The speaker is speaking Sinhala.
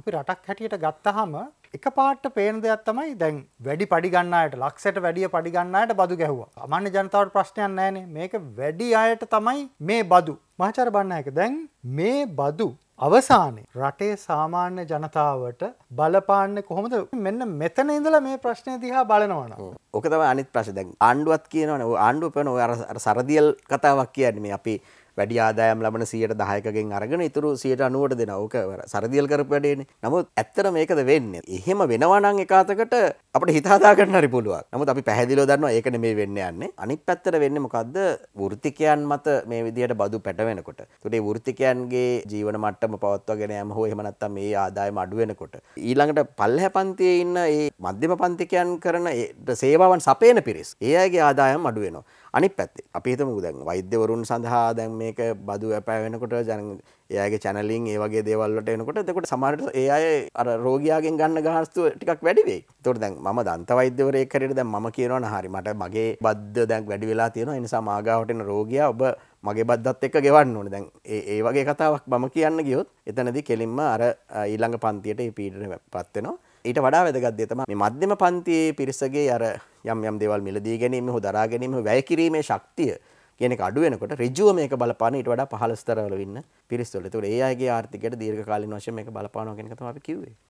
අපි රටක් හැටියට ගත්තහම එක පාට පේන දෙයක් තමයි දැන් වැඩි පඩිගන්නයට ලක්ෂට වැඩිය පඩිගන්නයට බදු ගැහුවා අමන්න ජනතාවට ප්‍රශ්නයක් නෑනේ මේක වැඩි අයට තමයි මේ බදු මහචර බන්න එක දැන් මේ බදු අවසානයේ රටේ සාමාන්‍ය ජනතාවට බලපාන්නේ කොහොමද මෙන්න මෙතන ඉඳලා මේ ප්‍රශ්නේ දිහා බලනවනම් ඕක තමයි අනිත් ප්‍රශ්නේ දැන් ආණ්ඩුවත් කියනවනේ ආණ්ඩුව පේන ඔය අර සරදියල් කතාවක් කියන්නේ මේ අපි වැඩි ආදායම් ලබන සියයට දායකගෙන් අරගෙන ඉතුරු සියයට අනුවට දෙෙන ඕක සරදියල් කරපු වැඩේන නමුත් ඇත්තර මේකද වෙන්න එහෙම වෙනවානං එකතකට අපට හිතාදාගන්න රිපුලුවක් නමුත් අපි පැහදිලෝ දන්න ඒකන මේ වෙන්න යන්න අනිත් පැත්තර වෙන්න මොකක්ද වෘතිකයන් මත මේ විදියට බදු පැටවෙනකොට තුඩේ වෘතිකයන්ගේ ජීවන මට්ටම පවත්වගෙන යම හෝ එමනත්තම් මේ ආදායම අඩුවෙනකොට ඊළඟට පල්හැ පන්තියේ ඉන්න ඒ මධ්‍යම පන්තිකයන් කරන සේවාවන් සපේන පිරිස් ඒ අගේ ආදායම් අඩුවෙනවා අනිත් පැත්තේ අපි හිතමු දැන් වෛද්‍යවරුන් සඳහා දැන් මේ මේක බදු ඇපෑ වෙනකොට ජන එයාගේ චැනලින් ඒ වගේ දේවල්ලට එනකොට එතකොට සමහරට ඒ අය අර රෝගියාගෙන් ගන්න ගහස්තුව ටිකක් වැඩි වෙයි. ඒතකොට දැන් මම දන්ත වෛද්‍යවරයෙක් හැටියට දැන් මම කියනවනේ හරි මට මගේ බද්ද දැන් වැඩි වෙලා තියෙනවා. ඒ නිසා මාගාවට එන රෝගියා ඔබ මගේ බද්දත් එක්ක ගෙවන්න ඕනේ. දැන් ඒ ඒ වගේ කතාවක් මම කියන්න ගියොත් එතනදී කෙලින්ම අර ඊළඟ පන්තියට මේ පීඩනයටපත් වෙනවා. ඊට වඩා වැදගත් දේ තමයි මේ මධ්‍යම පන්තියේ පිරිසගේ අර යම් යම් දේවල් මිලදී ගැනීම හෝ දරා ගැනීම වැය කිරීමේ ශක්තිය කියන එක අඩු වෙනකොට ඍජුව මේක බලපාන ඊට වඩා පහළ ස්තරවල ඉන්න පිරිස්වල. ඒතකොට ඒ අයගේ ආර්ථිකයට දීර්ඝ කාලීන වශයෙන් මේක බලපානවා කියන එක තමයි අපි කිව්වේ.